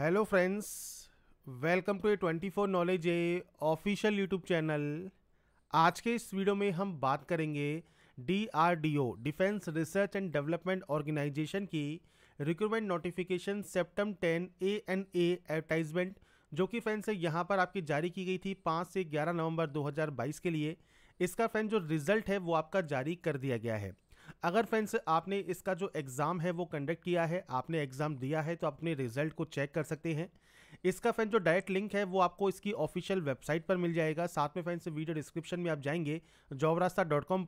hello friends welcome to A twenty four knowledge A official YouTube channel आज के इस video में हम बात करेंगे DRDO defence research and development organisation की recruitment notification CEPTAM ten A and A advertisement जो कि फ्रेंड्स यहाँ पर आपकी जारी की गई थी पाँच से ग्यारह नवंबर 2022 के लिए इसका फ्रेंड जो रिजल्ट है वो आपका जारी कर दिया गया है अगर फ्रेंड्स आपने इसका जो एग्ज़ाम है वो कंडक्ट किया है आपने एग्ज़ाम दिया है तो अपने रिजल्ट को चेक कर सकते हैं इसका फ्रेंड जो डायरेक्ट लिंक है वो आपको इसकी ऑफिशियल वेबसाइट पर मिल जाएगा साथ में फ्रेंड्स वीडियो डिस्क्रिप्शन में आप जाएंगे जॉब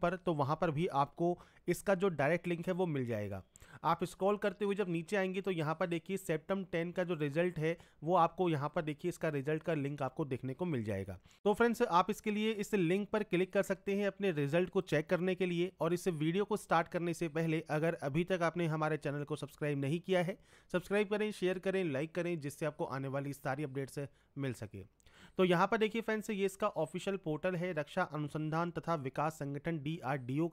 पर तो वहाँ पर भी आपको इसका जो डायरेक्ट लिंक है वो मिल जाएगा आप स्क्रॉल करते हुए जब नीचे आएंगे तो यहाँ पर देखिए सेप्टम टेन का जो रिजल्ट है वो आपको यहाँ पर देखिए इसका रिजल्ट का लिंक आपको देखने को मिल जाएगा तो फ्रेंड्स आप इसके लिए इस लिंक पर क्लिक कर सकते हैं अपने रिजल्ट को चेक करने के लिए और इस वीडियो को स्टार्ट करने से पहले अगर अभी तक आपने हमारे चैनल को सब्सक्राइब नहीं किया है सब्सक्राइब करें शेयर करें लाइक करें जिससे आपको आने वाली सारी अपडेट्स मिल सके तो यहाँ पर देखिए फ्रेंड्स ये इसका ऑफिशियल पोर्टल है रक्षा अनुसंधान तथा विकास संगठन डी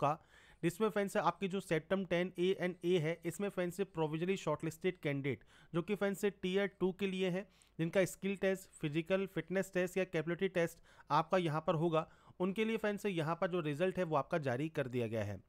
का जिसमें फ्रेंड्स आपकी जो CEPTAM ten A and A है इसमें फ्रेंड्स प्रोविजनली शॉर्टलिस्टेड कैंडिडेट जो कि फ्रेंड्स टीयर टू के लिए है जिनका skill test physical fitness test या कैपेबिलिटी टेस्ट आपका यहाँ पर होगा उनके लिए फ्रेंड्स यहाँ पर जो रिजल्ट है वो आपका जारी कर दिया गया है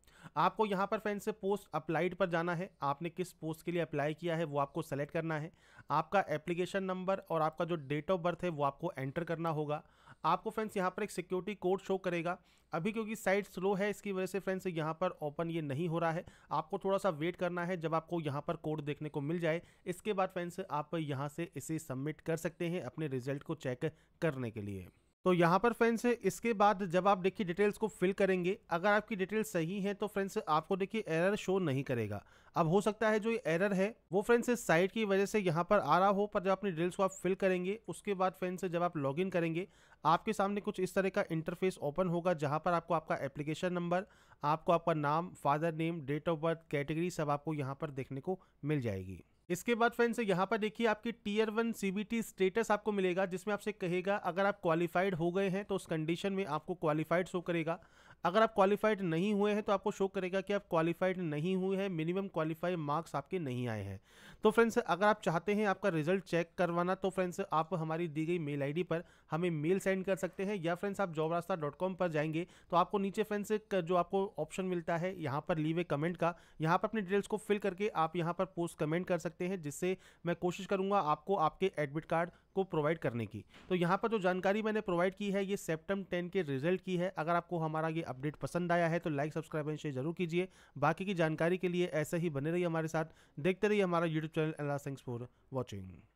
आपको यहाँ पर फ्रेंड्स पोस्ट अप्लाइड पर जाना है आपने किस पोस्ट के लिए अप्लाई किया है वो आपको सेलेक्ट करना है आपका एप्लीकेशन नंबर और आपका जो डेट ऑफ बर्थ है वो आपको एंटर करना होगा आपको फ्रेंड्स यहाँ पर एक सिक्योरिटी कोड शो करेगा अभी क्योंकि साइट स्लो है इसकी वजह से फ्रेंड्स यहाँ पर ओपन ये नहीं हो रहा है आपको थोड़ा सा वेट करना है जब आपको यहाँ पर कोड देखने को मिल जाए इसके बाद फ्रेंड्स आप यहाँ से इसे सबमिट कर सकते हैं अपने रिजल्ट को चेक करने के लिए तो यहाँ पर फ्रेंड्स इसके बाद जब आप देखिए डिटेल्स को फिल करेंगे अगर आपकी डिटेल्स सही हैं तो फ्रेंड्स आपको देखिए एरर शो नहीं करेगा अब हो सकता है जो ये एरर है वो फ्रेंड्स साइट की वजह से यहाँ पर आ रहा हो पर जब अपनी डिटेल्स को आप फिल करेंगे उसके बाद फ्रेंड्स जब आप लॉग करेंगे आपके सामने कुछ इस तरह का इंटरफेस ओपन होगा जहाँ पर आपको आपका एप्लीकेशन नंबर आपको आपका नाम father name date of birth category सब आपको यहाँ पर देखने को मिल जाएगी इसके बाद फ्रेंड्स यहाँ पर देखिए आपकी टीयर वन सीबीटी स्टेटस आपको मिलेगा जिसमें आपसे कहेगा अगर आप क्वालिफाइड हो गए हैं तो उस कंडीशन में आपको क्वालिफाइड शो करेगा अगर आप क्वालिफाइड नहीं हुए हैं तो आपको शो करेगा कि आप क्वालिफाइड नहीं हुए हैं मिनिमम क्वालिफाई मार्क्स आपके नहीं आए हैं तो फ्रेंड्स अगर आप चाहते हैं आपका रिजल्ट चेक करवाना तो फ्रेंड्स आप हमारी दी गई मेल आईडी पर हमें मेल सेंड कर सकते हैं या फ्रेंड्स आप जॉब रास्ता डॉट कॉम पर जाएंगे तो आपको नीचे फ्रेंड्स जो आपको ऑप्शन मिलता है यहाँ पर लीवे कमेंट का यहाँ पर अपनी डिटेल्स को फिल करके आप यहाँ पर पोस्ट कमेंट कर सकते हैं जिससे मैं कोशिश करूँगा आपको आपके एडमिट कार्ड को प्रोवाइड करने की तो यहाँ पर जो जानकारी मैंने प्रोवाइड की है ये सेप्टम टेन के रिजल्ट की है अगर आपको हमारा ये अपडेट पसंद आया है तो लाइक सब्सक्राइब एंड शेयर जरूर कीजिए बाकी की जानकारी के लिए ऐसे ही बने रहिए हमारे साथ देखते रहिए हमारा YouTube channel and thanks for watching